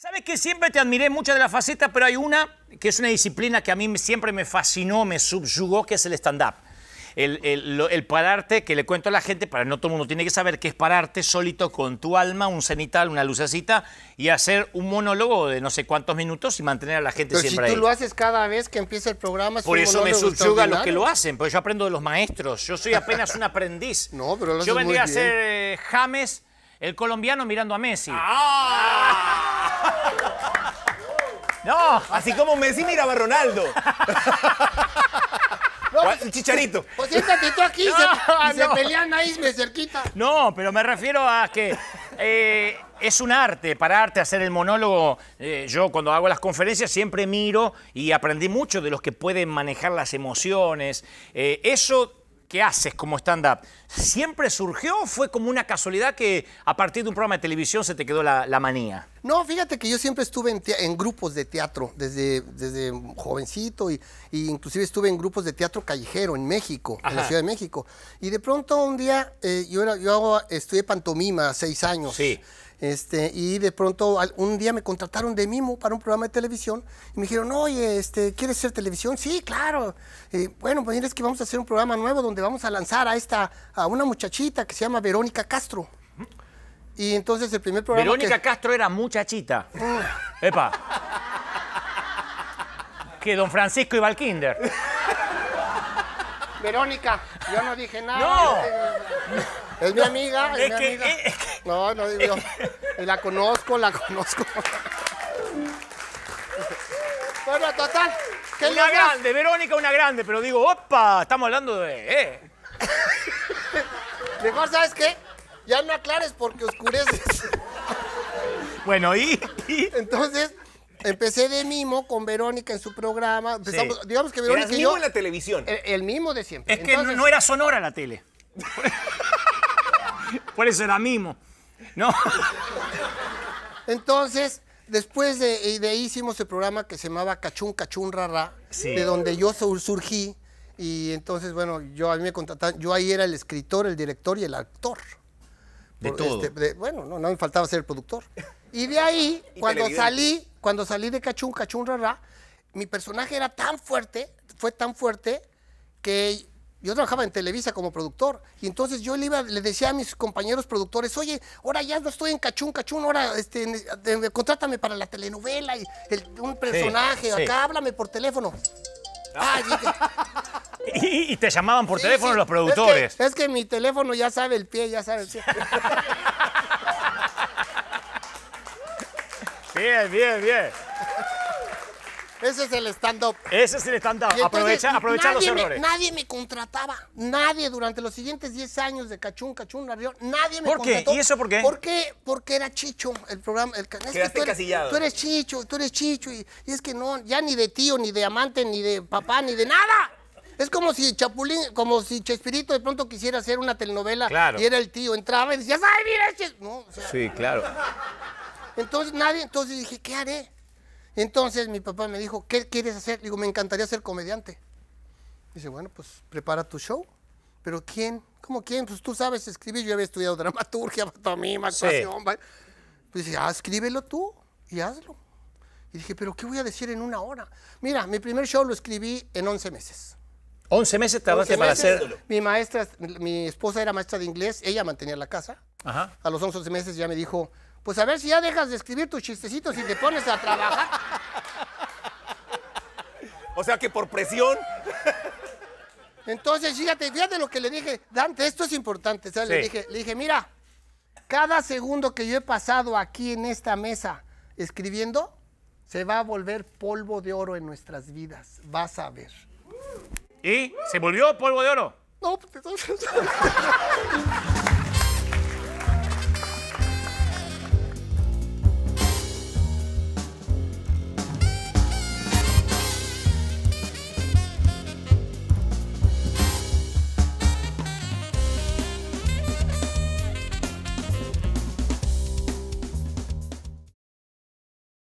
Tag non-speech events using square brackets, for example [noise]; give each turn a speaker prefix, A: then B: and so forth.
A: Sabes que siempre te admiré muchas de las facetas, pero hay una que es una disciplina que a mí siempre me fascinó, me subyugó, que es el stand-up. El, pararte, que le cuento a la gente, para no todo el mundo tiene que saber qué es pararte solito con tu alma, un cenital, una lucecita, y hacer un monólogo de no sé cuántos minutos y mantener a la gente Pero siempre si tú lo
B: haces cada vez que empieza el programa. Por eso me subyuga los que lo hacen,
A: porque yo aprendo de los maestros. Yo soy apenas un aprendiz. [laughs] no, pero lo Yo vendría muy bien. a ser eh, James, el colombiano, mirando a Messi. Ah. [laughs] No. Así como Messi miraba a Ronaldo. [laughs] el pues, pues, chicharito. Pues siéntate tú aquí se, pelean ahí cerquita. No, pero me refiero a que eh, es un arte, pararte, hacer el monólogo. Eh, yo cuando hago las conferencias siempre miro y aprendí mucho de los que pueden manejar las emociones. Eh, eso ¿Qué haces como stand-up, ¿siempre surgió o fue como una casualidad que a partir de un programa de televisión se te quedó la, manía?
B: No, fíjate que yo siempre estuve en, grupos de teatro desde, desde jovencito y, inclusive estuve en grupos de teatro callejero en México, en la Ciudad de México. Y de pronto un día eh, yo, estudié pantomima seis años. Sí. Este, y de pronto un día me contrataron de mimo para un programa de televisión y me dijeron, oye, este, ¿quieres ser televisión? Sí, claro. bueno, pues es que vamos a hacer un programa nuevo donde vamos a lanzar a esta, a una muchachita que se llama Verónica Castro. Y entonces el primer programa. Verónica
A: Castro era muchachita. Mm. Epa. que don Francisco iba
B: Verónica, yo no dije nada. No. Es, mi amiga. Es, mi amiga. No, no digo. Y la conozco, la conozco.
A: Bueno, total. una grande, Verónica, una grande, pero digo, opa, estamos hablando de. Eh. Mejor, ¿sabes
B: qué? Ya no aclares porque oscureces. Bueno, ¿y? Entonces, empecé de mimo con Verónica en su programa. digamos que Verónica. ¿Eras mimo en la
A: televisión? El, mimo de siempre. Es que no, era sonora la tele. [laughs] Por eso era mimo. No.
B: Entonces, después de, de, ahí hicimos el programa que se llamaba Cachún Cachún Rara, de donde yo surgí. Y entonces, bueno, yo a mí me yo ahí era el escritor, el director y el actor. De todo. Este, bueno, no, me faltaba ser el productor. Y de ahí, [laughs] cuando salí, cuando salí de Cachún Cachún Rara, mi personaje era tan fuerte, fue tan fuerte que yo trabajaba en Televisa como productor y entonces yo le, iba, le decía a mis compañeros productores, oye, ahora ya no estoy en cachún, cachún, ahora este, contrátame para la telenovela y un personaje, acá háblame por teléfono. Ah.
A: [laughs] y, te llamaban por teléfono los productores. Es que,
B: es que, mi teléfono ya sabe el pie, ya sabe el pie.
A: [laughs] bien, bien, bien.
B: Ese es el stand-up.
A: Ese es el stand-up. Aprovecha, aprovecha los errores. nadie
B: me contrataba. Nadie durante los siguientes 10 años de Cachún, Cachún, Nadie me contrataba. contrató. ¿Por qué? ¿Y eso por qué? Porque, era Chicho el programa. El, casillado. tú, eres, Chicho, tú eres Chicho. Y, es que no, ya ni de tío, ni de amante, ni de papá, ni de nada. Es como si Chapulín, como si Chespirito de pronto quisiera hacer una telenovela claro. y era el tío, entraba y decía, ¡ay, mira! Este! No, sí, claro. Entonces nadie, entonces dije, ¿qué haré? Entonces mi papá me dijo, ¿qué quieres hacer? digo, me encantaría ser comediante. Dice, bueno, pues prepara tu show. ¿Pero quién? ¿Cómo quién? Pues tú sabes escribir. Yo había estudiado dramaturgia, [laughs] pantomima, actuación. Pues dice, ah, escríbelo tú y hazlo. Y dije, ¿pero qué voy a decir en una hora? Mira, mi primer show lo escribí en 11 meses.
A: 11 meses tardaste para hacerlo.
B: Mi maestra, mi esposa era maestra de inglés, ella mantenía la casa. Ajá. A los 11 meses ya me dijo, pues a ver si ya dejas de escribir tus chistecitos y te pones a trabajar.
A: O sea que por presión.
B: Entonces, fíjate, fíjate lo que le dije. Dante, esto es importante. le, dije, le dije, mira, cada segundo que yo he pasado aquí en esta mesa escribiendo, se va a volver polvo de oro en nuestras vidas. Vas a ver.
A: ¿Y? ¿Se volvió polvo de oro?
B: No, pues [laughs]